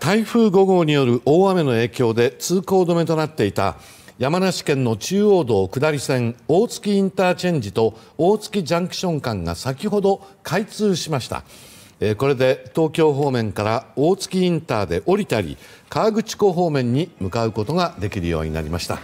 台風5号による大雨の影響で通行止めとなっていた山梨県の中央道下り線大月インターチェンジと大月ジャンクション間が先ほど開通しました。これで東京方面から大月インターで降りたり川口湖方面に向かうことができるようになりました。